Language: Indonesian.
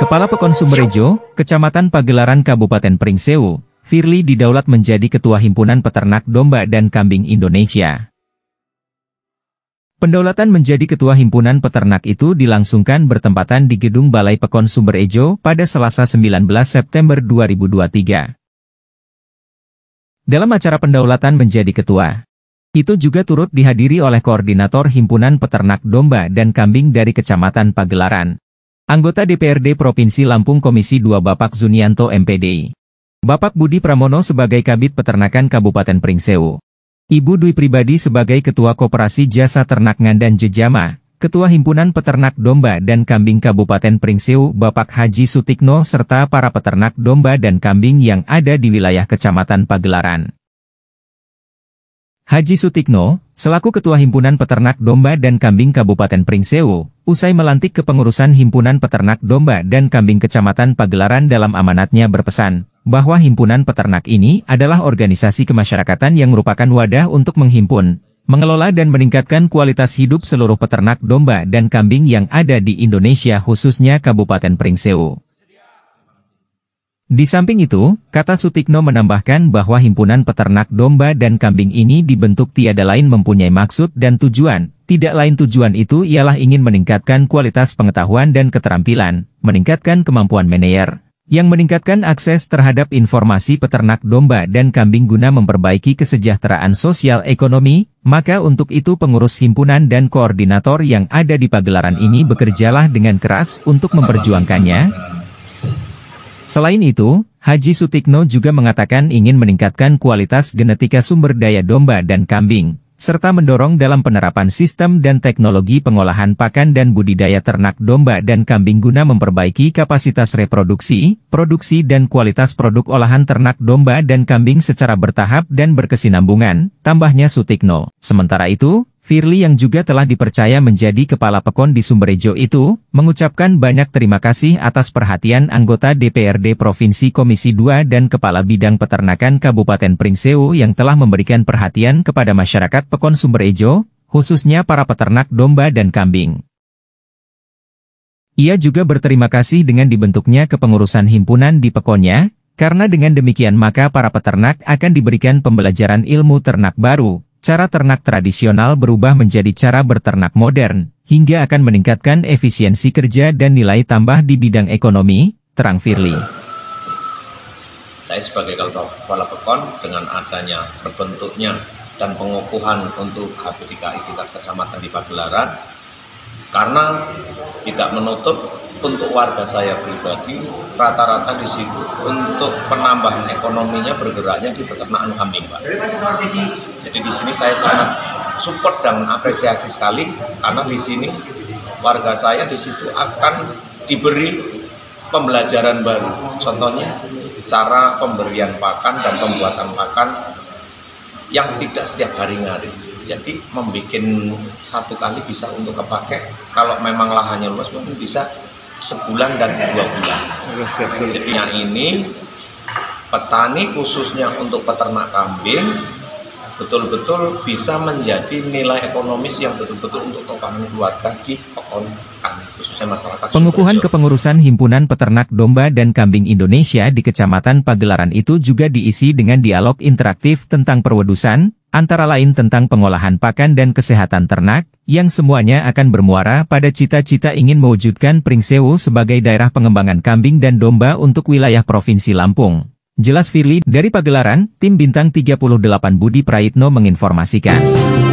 Kepala Pekon Sumberjo, Kecamatan Pagelaran Kabupaten Pringsewu, Firly didaulat menjadi Ketua Himpunan Peternak Domba dan Kambing Indonesia. Pendaulatan menjadi Ketua Himpunan Peternak itu dilangsungkan bertempatan di Gedung Balai Pekon Sumberejo pada Selasa 19 September 2023. Dalam acara pendaulatan menjadi Ketua, itu juga turut dihadiri oleh Koordinator Himpunan Peternak Domba dan Kambing dari Kecamatan Pagelaran, Anggota DPRD Provinsi Lampung Komisi 2 Bapak Zunianto MPDI. Bapak Budi Pramono sebagai Kabit Peternakan Kabupaten Pringsewu. Ibu Dwi Pribadi sebagai Ketua Koperasi Jasa Ternak Ngandan Jejama, Ketua Himpunan Peternak Domba dan Kambing Kabupaten Pringsewu Bapak Haji Sutikno serta para peternak domba dan kambing yang ada di wilayah Kecamatan Pagelaran. Haji Sutikno, selaku Ketua Himpunan Peternak Domba dan Kambing Kabupaten Pringsewu, usai melantik kepengurusan Himpunan Peternak Domba dan Kambing Kecamatan Pagelaran dalam amanatnya berpesan, bahwa Himpunan Peternak ini adalah organisasi kemasyarakatan yang merupakan wadah untuk menghimpun, mengelola dan meningkatkan kualitas hidup seluruh peternak domba dan kambing yang ada di Indonesia khususnya Kabupaten Pringsewu. Di samping itu, kata Sutikno menambahkan bahwa himpunan peternak domba dan kambing ini dibentuk tiada lain mempunyai maksud dan tujuan, tidak lain tujuan itu ialah ingin meningkatkan kualitas pengetahuan dan keterampilan, meningkatkan kemampuan manajer, yang meningkatkan akses terhadap informasi peternak domba dan kambing guna memperbaiki kesejahteraan sosial ekonomi, maka untuk itu pengurus himpunan dan koordinator yang ada di pagelaran ini bekerjalah dengan keras untuk memperjuangkannya, Selain itu, Haji Sutikno juga mengatakan ingin meningkatkan kualitas genetika sumber daya domba dan kambing, serta mendorong dalam penerapan sistem dan teknologi pengolahan pakan dan budidaya ternak domba dan kambing guna memperbaiki kapasitas reproduksi, produksi dan kualitas produk olahan ternak domba dan kambing secara bertahap dan berkesinambungan, tambahnya Sutikno. Sementara itu, Firly yang juga telah dipercaya menjadi kepala pekon di Sumberjo itu, mengucapkan banyak terima kasih atas perhatian anggota DPRD Provinsi Komisi 2 dan Kepala Bidang Peternakan Kabupaten Pringsewu yang telah memberikan perhatian kepada masyarakat pekon Sumberjo, khususnya para peternak domba dan kambing. Ia juga berterima kasih dengan dibentuknya kepengurusan himpunan di pekonnya, karena dengan demikian maka para peternak akan diberikan pembelajaran ilmu ternak baru, cara ternak tradisional berubah menjadi cara berternak modern, hingga akan meningkatkan efisiensi kerja dan nilai tambah di bidang ekonomi, terang Firly. Saya sebagai kepala pekon dengan adanya terbentuknya dan pengukuhan untuk HPDKI tingkat kecamatan di Pagelaran, karena tidak menutup untuk warga saya pribadi rata-rata di situ untuk penambahan ekonominya bergeraknya di peternakan kambing pak. Jadi di sini saya sangat support dan apresiasi sekali karena di sini warga saya di situ akan diberi pembelajaran baru. Contohnya cara pemberian pakan dan pembuatan pakan yang tidak setiap hari-hari jadi membuat satu kali bisa untuk kepake kalau memang lahannya luas mungkin bisa sebulan dan dua bulan jadi yang ini petani khususnya untuk peternak kambing betul-betul bisa menjadi nilai ekonomis yang betul-betul untuk topangan keluarga di pekon kami, khususnya masyarakat. Pengukuhan kepengurusan Himpunan Peternak Domba dan Kambing Indonesia di Kecamatan Pagelaran itu juga diisi dengan dialog interaktif tentang perwedusan, antara lain tentang pengolahan pakan dan kesehatan ternak, yang semuanya akan bermuara pada cita-cita ingin mewujudkan Pringsewu sebagai daerah pengembangan kambing dan domba untuk wilayah Provinsi Lampung. Jelas Firly, dari pagelaran, tim Bintang 38 Budi Praitno menginformasikan.